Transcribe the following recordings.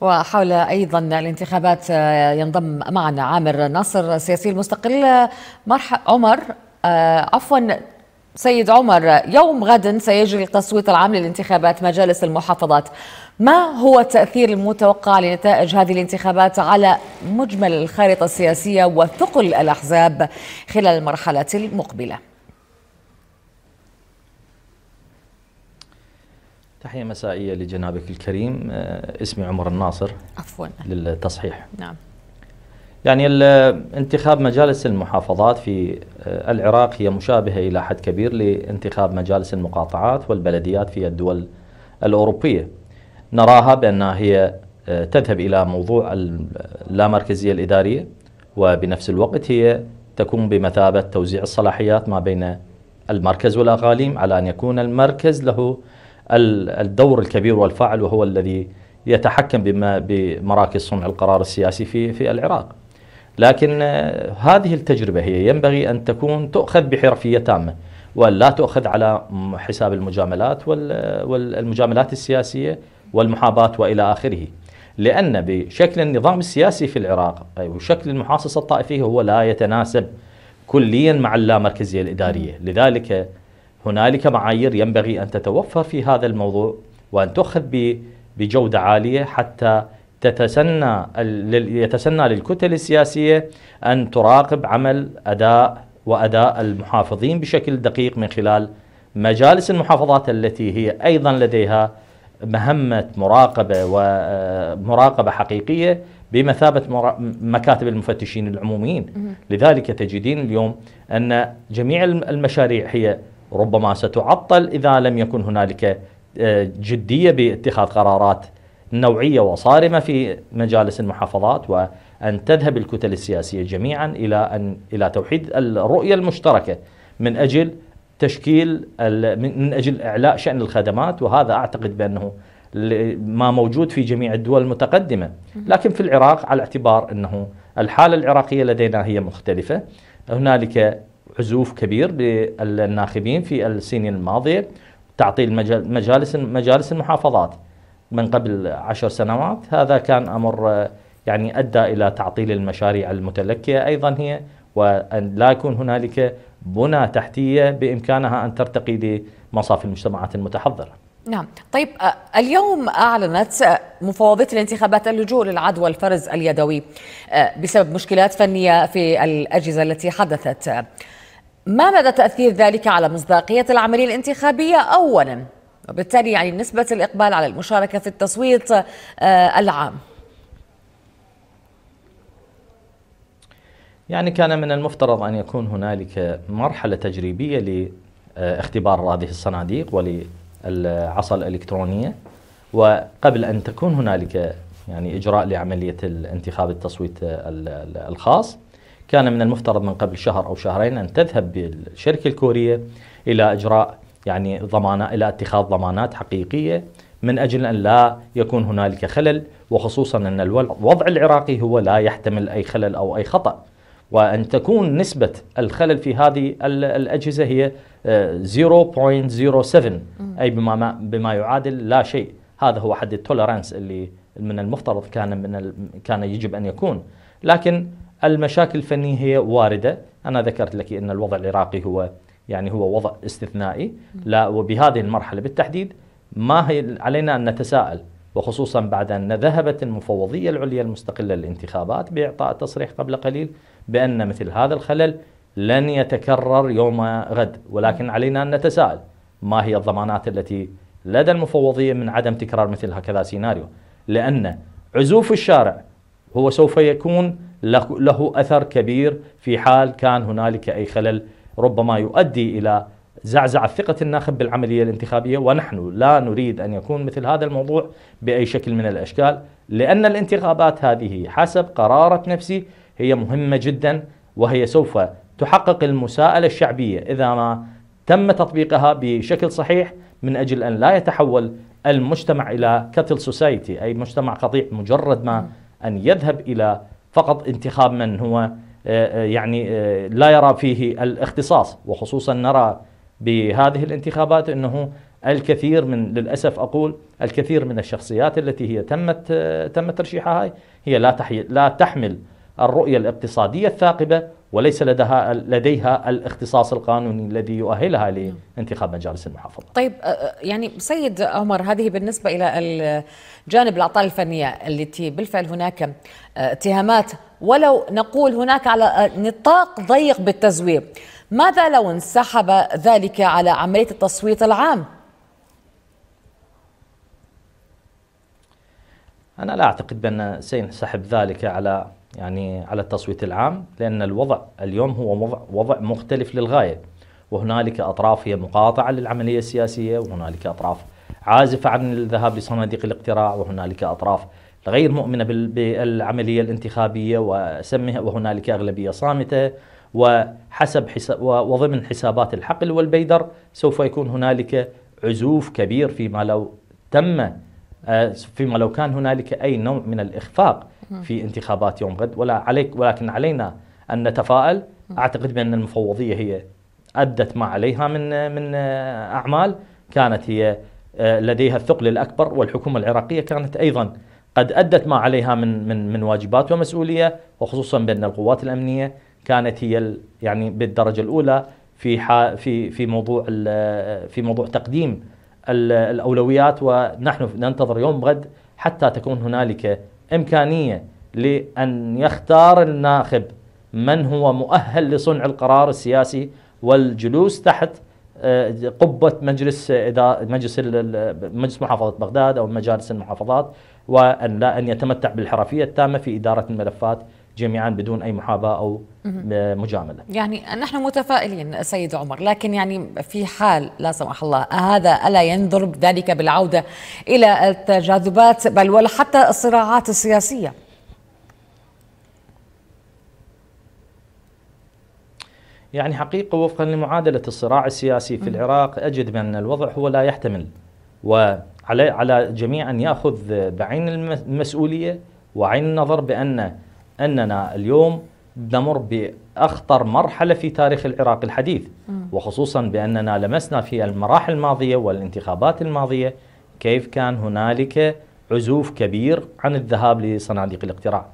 وحول ايضا الانتخابات آه، ينضم معنا عامر ناصر سياسي المستقل آه، مرحب عمر آه، عفوا سيد عمر يوم غد سيجري التصويت العام للانتخابات مجالس المحافظات ما هو التاثير المتوقع لنتائج هذه الانتخابات على مجمل الخارطه السياسيه وثقل الاحزاب خلال المرحله المقبله تحية مسائية لجنابك الكريم آه، اسمي عمر الناصر عفوا للتصحيح نعم يعني انتخاب مجالس المحافظات في آه، العراق هي مشابهة إلى حد كبير لانتخاب مجالس المقاطعات والبلديات في الدول الأوروبية نراها بأنها هي آه، تذهب إلى موضوع اللامركزية الإدارية وبنفس الوقت هي تكون بمثابة توزيع الصلاحيات ما بين المركز والأقاليم على أن يكون المركز له الدور الكبير والفاعل وهو الذي يتحكم بما بمراكز صنع القرار السياسي في في العراق. لكن آه، هذه التجربه هي ينبغي ان تكون تؤخذ بحرفيه تامه ولا تؤخذ على حساب المجاملات والمجاملات السياسيه والمحاباه والى اخره. لان بشكل النظام السياسي في العراق وشكل المحاصصه الطائفيه هو لا يتناسب كليا مع اللامركزيه الاداريه، لذلك هنالك معايير ينبغي أن تتوفر في هذا الموضوع وأن تؤخذ بجودة عالية حتى تتسنى يتسنى للكتل السياسية أن تراقب عمل أداء وأداء المحافظين بشكل دقيق من خلال مجالس المحافظات التي هي أيضا لديها مهمة مراقبة ومراقبة حقيقية بمثابة مكاتب المفتشين العموميين لذلك تجدين اليوم أن جميع المشاريع هي ربما ستعطل إذا لم يكن هنالك آه، جدية باتخاذ قرارات نوعية وصارمة في مجالس المحافظات وأن تذهب الكتل السياسية جميعا إلى أن إلى توحيد الرؤية المشتركة من أجل تشكيل من أجل إعلاء شأن الخدمات وهذا أعتقد بأنه ما موجود في جميع الدول المتقدمة لكن في العراق على اعتبار أنه الحالة العراقية لدينا هي مختلفة هنالك عزوف كبير بالناخبين في السنين الماضيه تعطيل مجالس مجالس المحافظات من قبل عشر سنوات هذا كان امر يعني ادى الى تعطيل المشاريع المتلكيه ايضا هي وان لا يكون هنالك بنى تحتيه بامكانها ان ترتقي لمصاف المجتمعات المتحضره. نعم، طيب اليوم اعلنت مفوضيه الانتخابات اللجوء للعدوى الفرز اليدوي بسبب مشكلات فنيه في الاجهزه التي حدثت. ما مدى تأثير ذلك على مصداقية العملية الانتخابية أولا وبالتالي يعني نسبة الإقبال على المشاركة في التصويت آه، العام يعني كان من المفترض أن يكون هنالك مرحلة تجريبية لاختبار هذه الصناديق وللعصا الإلكترونية وقبل أن تكون هنالك يعني إجراء لعملية الانتخاب التصويت الخاص كان من المفترض من قبل شهر أو شهرين أن تذهب بالشركة الكورية إلى إجراء يعني ضمانات إلى اتخاذ ضمانات حقيقية من أجل أن لا يكون هنالك خلل وخصوصا أن الوضع العراقي هو لا يحتمل أي خلل أو أي خطأ وأن تكون نسبة الخلل في هذه الأجهزة هي 0.07 آه، أي بما, بما يعادل لا شيء هذا هو حد التولرانس اللي من المفترض كان من كان يجب أن يكون لكن المشاكل الفنية هي واردة أنا ذكرت لك أن الوضع العراقي هو يعني هو وضع استثنائي لا وبهذه المرحلة بالتحديد ما هي علينا أن نتساءل وخصوصا بعد أن ذهبت المفوضية العليا المستقلة للانتخابات بإعطاء تصريح قبل قليل بأن مثل هذا الخلل لن يتكرر يوم غد ولكن علينا أن نتساءل ما هي الضمانات التي لدى المفوضية من عدم تكرار مثل هكذا سيناريو لأن عزوف الشارع هو سوف يكون له أثر كبير في حال كان هنالك أي خلل ربما يؤدي إلى زعزعة ثقة الناخب بالعملية الانتخابية ونحن لا نريد أن يكون مثل هذا الموضوع بأي شكل من الأشكال لأن الانتخابات هذه حسب قرارة نفسي هي مهمة جدا وهي سوف تحقق المساءلة الشعبية إذا ما تم تطبيقها بشكل صحيح من أجل أن لا يتحول المجتمع إلى كتل سوسايتي أي مجتمع قطيع مجرد ما أن يذهب إلى فقط انتخاب من هو آه، آه، يعني آه، لا يرى فيه الاختصاص وخصوصا نرى بهذه الانتخابات انه الكثير من للاسف اقول الكثير من الشخصيات التي هي تمت تم ترشيحها هي لا لا تحمل الرؤية الاقتصادية الثاقبة وليس لديها لديها الاختصاص القانوني الذي يؤهلها لانتخاب مجالس المحافظه. طيب يعني سيد عمر هذه بالنسبه الى جانب الاعطال الفنيه التي بالفعل هناك اتهامات ولو نقول هناك على نطاق ضيق بالتزوير، ماذا لو انسحب ذلك على عمليه التصويت العام؟ انا لا اعتقد بان سينسحب ذلك على يعني على التصويت العام لأن الوضع اليوم هو وضع, وضع مختلف للغاية وهنالك أطراف هي مقاطعة للعملية السياسية وهنالك أطراف عازفة عن الذهاب لصناديق الاقتراع وهنالك أطراف غير مؤمنة بالعملية الانتخابية وسمها وهنالك أغلبية صامتة وحسب حساب وضمن حسابات الحقل والبيدر سوف يكون هنالك عزوف كبير فيما لو تم آه، فيما لو كان هنالك أي نوع من الإخفاق في انتخابات يوم غد ولا عليك ولكن علينا ان نتفائل اعتقد بان المفوضيه هي ادت ما عليها من من اعمال كانت هي آه، لديها الثقل الاكبر والحكومه العراقيه كانت ايضا قد ادت ما عليها من من من واجبات ومسؤوليه وخصوصا بان القوات الامنيه كانت هي يعني بالدرجه الاولى في في في موضوع آه، في موضوع تقديم الاولويات ونحن ننتظر يوم غد حتى تكون هنالك إمكانية لأن يختار الناخب من هو مؤهل لصنع القرار السياسي والجلوس تحت آه، قبة مجلس مجلس مجلس محافظة بغداد أو مجالس المحافظات وأن لا أن يتمتع بالحرفية التامة في إدارة الملفات جميعا بدون اي محاباه او آه، مجامله. يعني نحن متفائلين سيد عمر، لكن يعني في حال لا سمح الله هذا الا ينضرب ذلك بالعوده الى التجاذبات بل ولا حتى الصراعات السياسيه. يعني حقيقه وفقا لمعادله الصراع السياسي في العراق اجد بان الوضع هو لا يحتمل وعلى على جميع ان ياخذ بعين المسؤوليه وعين النظر بان أننا اليوم نمر بأخطر مرحلة في تاريخ العراق الحديث وخصوصا بأننا لمسنا في المراحل الماضية والانتخابات الماضية كيف كان هنالك عزوف كبير عن الذهاب لصناديق الاقتراع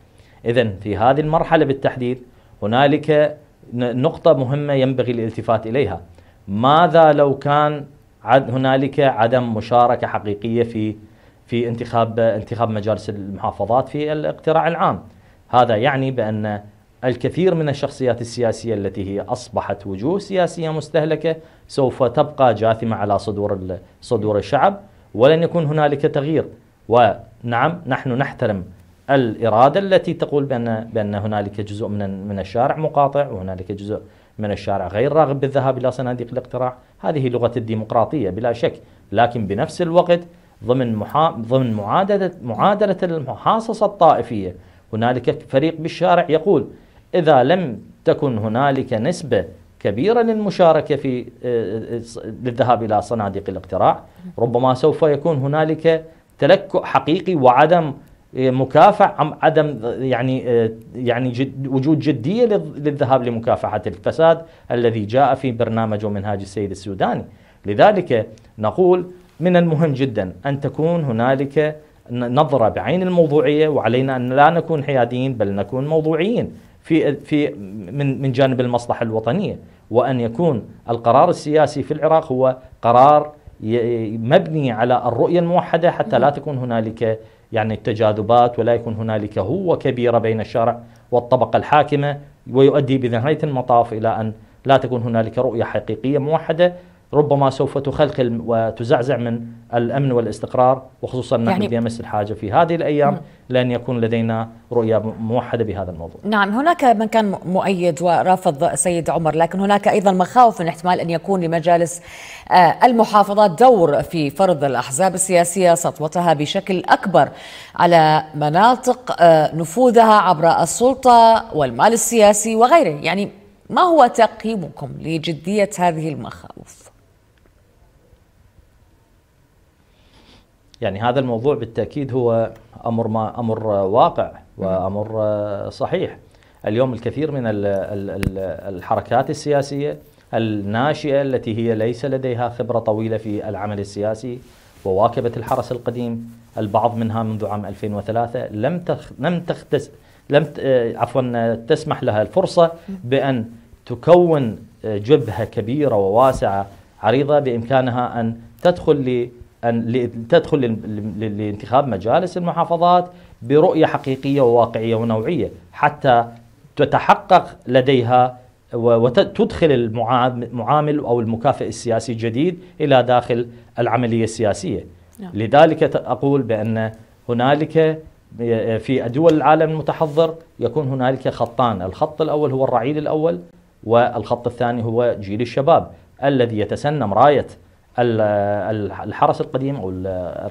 إذا في هذه المرحلة بالتحديد هنالك نقطة مهمة ينبغي الالتفات إليها ماذا لو كان عد هنالك عدم مشاركة حقيقية في في انتخاب انتخاب مجالس المحافظات في الاقتراع العام هذا يعني بأن الكثير من الشخصيات السياسية التي هي أصبحت وجوه سياسية مستهلكة سوف تبقى جاثمة على صدور صدور الشعب ولن يكون هنالك تغيير ونعم نحن نحترم الإرادة التي تقول بأن بأن هنالك جزء من من الشارع مقاطع وهنالك جزء من الشارع غير راغب بالذهاب إلى صناديق الاقتراع هذه لغة الديمقراطية بلا شك لكن بنفس الوقت ضمن محا... ضمن معادله معادله المحاصصه الطائفيه هنالك فريق بالشارع يقول إذا لم تكن هنالك نسبة كبيرة للمشاركة في آه، للذهاب إلى صناديق الاقتراع ربما سوف يكون هنالك تلكؤ حقيقي وعدم آه، مكافح عدم آه، يعني يعني جد وجود جديه للذهاب لمكافحه الفساد الذي جاء في برنامج ومنهاج السيد السوداني، لذلك نقول من المهم جدا ان تكون هنالك نظره بعين الموضوعيه وعلينا ان لا نكون حياديين بل نكون موضوعيين في في من من جانب المصلحه الوطنيه وان يكون القرار السياسي في العراق هو قرار مبني على الرؤيه الموحده حتى لا تكون هنالك يعني التجاذبات ولا يكون هنالك هوه كبيره بين الشارع والطبقه الحاكمه ويؤدي بنهايه المطاف الى ان لا تكون هنالك رؤيه حقيقيه موحده ربما سوف تخلخل وتزعزع من الامن والاستقرار وخصوصا نحن يعني بامس الحاجه في هذه الايام لن يكون لدينا رؤيه موحده بهذا الموضوع. نعم هناك من كان مؤيد ورافض سيد عمر لكن هناك ايضا مخاوف من احتمال ان يكون لمجالس آه، المحافظات دور في فرض الاحزاب السياسيه سطوتها بشكل اكبر على مناطق آه، نفوذها عبر السلطه والمال السياسي وغيره، يعني ما هو تقييمكم لجديه هذه المخاوف؟ يعني هذا الموضوع بالتاكيد هو امر ما امر واقع وامر صحيح اليوم الكثير من الحركات السياسيه الناشئه التي هي ليس لديها خبره طويله في العمل السياسي وواكبت الحرس القديم البعض منها منذ عام 2003 لم تخ... لم تختس لم ت... آه، عفوا تسمح لها الفرصه بان تكون آه، جبهه كبيره وواسعه عريضه بامكانها ان تدخل أن تدخل لانتخاب مجالس المحافظات برؤية حقيقية وواقعية ونوعية حتى تتحقق لديها وتدخل المعامل أو المكافئ السياسي الجديد إلى داخل العملية السياسية نعم. لذلك أقول بأن هنالك في دول العالم المتحضر يكون هنالك خطان الخط الأول هو الرعيل الأول والخط الثاني هو جيل الشباب الذي يتسنم رايه الحرس القديم او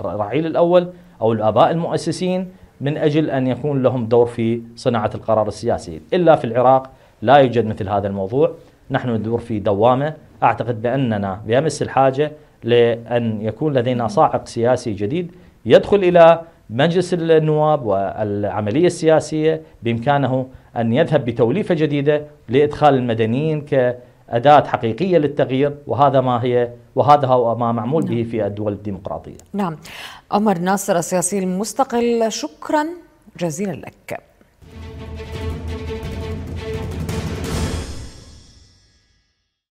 الرعيل الاول او الاباء المؤسسين من اجل ان يكون لهم دور في صناعه القرار السياسي، الا في العراق لا يوجد مثل هذا الموضوع، نحن ندور في دوامه، اعتقد باننا بامس الحاجه لان يكون لدينا صاعق سياسي جديد يدخل الى مجلس النواب والعمليه السياسيه بامكانه ان يذهب بتوليفه جديده لادخال المدنيين ك أداة حقيقية للتغيير وهذا ما هي وهذا هو ما معمول نعم. به في الدول الديمقراطية نعم عمر ناصر السياسي المستقل شكرا جزيلا لك